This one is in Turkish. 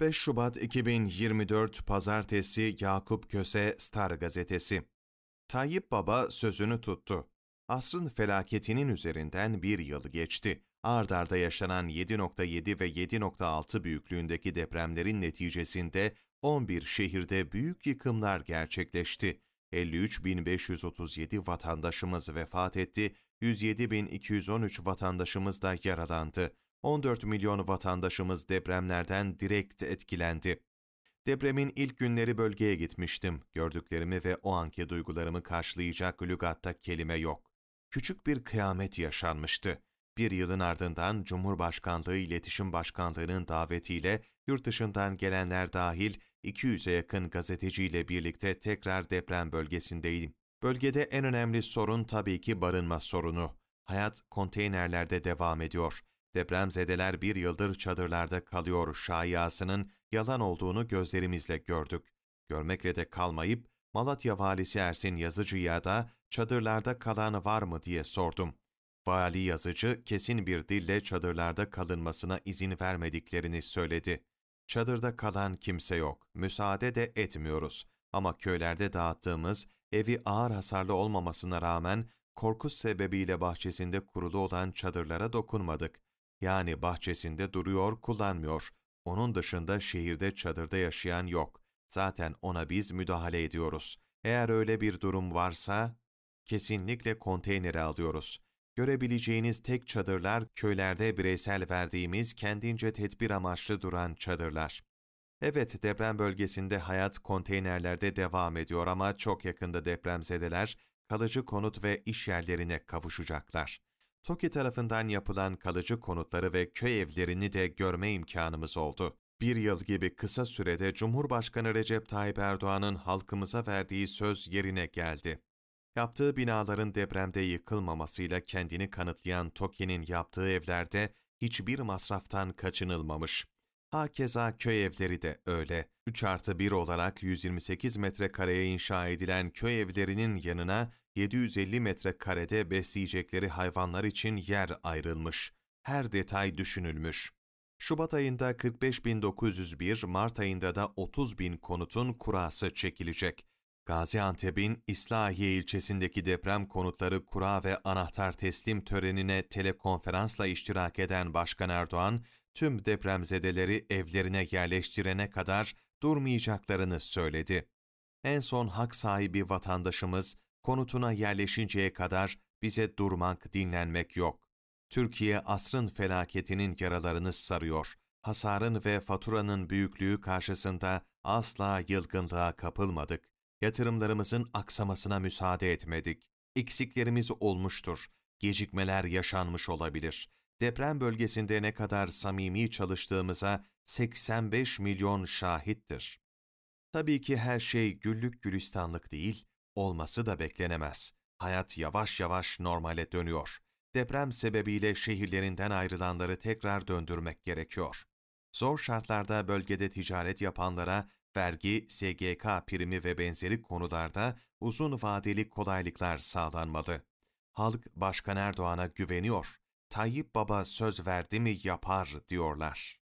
5 Şubat 2024 Pazartesi Yakup Köse Star Gazetesi Tayyip Baba sözünü tuttu. Asrın felaketinin üzerinden bir yıl geçti. Ard arda yaşanan 7.7 ve 7.6 büyüklüğündeki depremlerin neticesinde 11 şehirde büyük yıkımlar gerçekleşti. 53.537 vatandaşımız vefat etti, 107.213 vatandaşımız da yaralandı. 14 milyon vatandaşımız depremlerden direkt etkilendi. Depremin ilk günleri bölgeye gitmiştim. Gördüklerimi ve o anki duygularımı karşılayacak lügatta kelime yok. Küçük bir kıyamet yaşanmıştı. Bir yılın ardından Cumhurbaşkanlığı İletişim Başkanlığı'nın davetiyle yurt dışından gelenler dahil 200'e yakın gazeteciyle birlikte tekrar deprem bölgesindeyim. Bölgede en önemli sorun tabii ki barınma sorunu. Hayat konteynerlerde devam ediyor depremzedeler bir yıldır çadırlarda kalıyor şayiasının yalan olduğunu gözlerimizle gördük. Görmekle de kalmayıp Malatya valisi Ersin Yazıcı'ya da çadırlarda kalan var mı diye sordum. Vali Yazıcı kesin bir dille çadırlarda kalınmasına izin vermediklerini söyledi. Çadırda kalan kimse yok, müsaade de etmiyoruz. Ama köylerde dağıttığımız, evi ağır hasarlı olmamasına rağmen korku sebebiyle bahçesinde kurulu olan çadırlara dokunmadık yani bahçesinde duruyor, kullanmıyor. Onun dışında şehirde çadırda yaşayan yok. Zaten ona biz müdahale ediyoruz. Eğer öyle bir durum varsa kesinlikle konteyneri alıyoruz. Görebileceğiniz tek çadırlar köylerde bireysel verdiğimiz kendince tedbir amaçlı duran çadırlar. Evet deprem bölgesinde hayat konteynerlerde devam ediyor ama çok yakında depremzedeler kalıcı konut ve iş yerlerine kavuşacaklar. TOKİ tarafından yapılan kalıcı konutları ve köy evlerini de görme imkanımız oldu. Bir yıl gibi kısa sürede Cumhurbaşkanı Recep Tayyip Erdoğan'ın halkımıza verdiği söz yerine geldi. Yaptığı binaların depremde yıkılmamasıyla kendini kanıtlayan TOKİ'nin yaptığı evlerde hiçbir masraftan kaçınılmamış. Hakeza köy evleri de öyle. 3 artı 1 olarak 128 metrekareye inşa edilen köy evlerinin yanına 750 metrekarede besleyecekleri hayvanlar için yer ayrılmış. Her detay düşünülmüş. Şubat ayında 45.901, Mart ayında da 30.000 konutun kurası çekilecek. Gaziantep'in İslahiye ilçesindeki deprem konutları kura ve anahtar teslim törenine telekonferansla iştirak eden Başkan Erdoğan, tüm depremzedeleri evlerine yerleştirene kadar durmayacaklarını söyledi. En son hak sahibi vatandaşımız konutuna yerleşinceye kadar bize durmak, dinlenmek yok. Türkiye asrın felaketinin yaralarını sarıyor. Hasarın ve faturanın büyüklüğü karşısında asla yılgınlığa kapılmadık. Yatırımlarımızın aksamasına müsaade etmedik. Eksiklerimiz olmuştur. Gecikmeler yaşanmış olabilir. Deprem bölgesinde ne kadar samimi çalıştığımıza 85 milyon şahittir. Tabii ki her şey güllük gülistanlık değil, Olması da beklenemez. Hayat yavaş yavaş normale dönüyor. Deprem sebebiyle şehirlerinden ayrılanları tekrar döndürmek gerekiyor. Zor şartlarda bölgede ticaret yapanlara vergi, SGK primi ve benzeri konularda uzun vadeli kolaylıklar sağlanmalı. Halk Başkan Erdoğan'a güveniyor. Tayyip Baba söz verdi mi yapar diyorlar.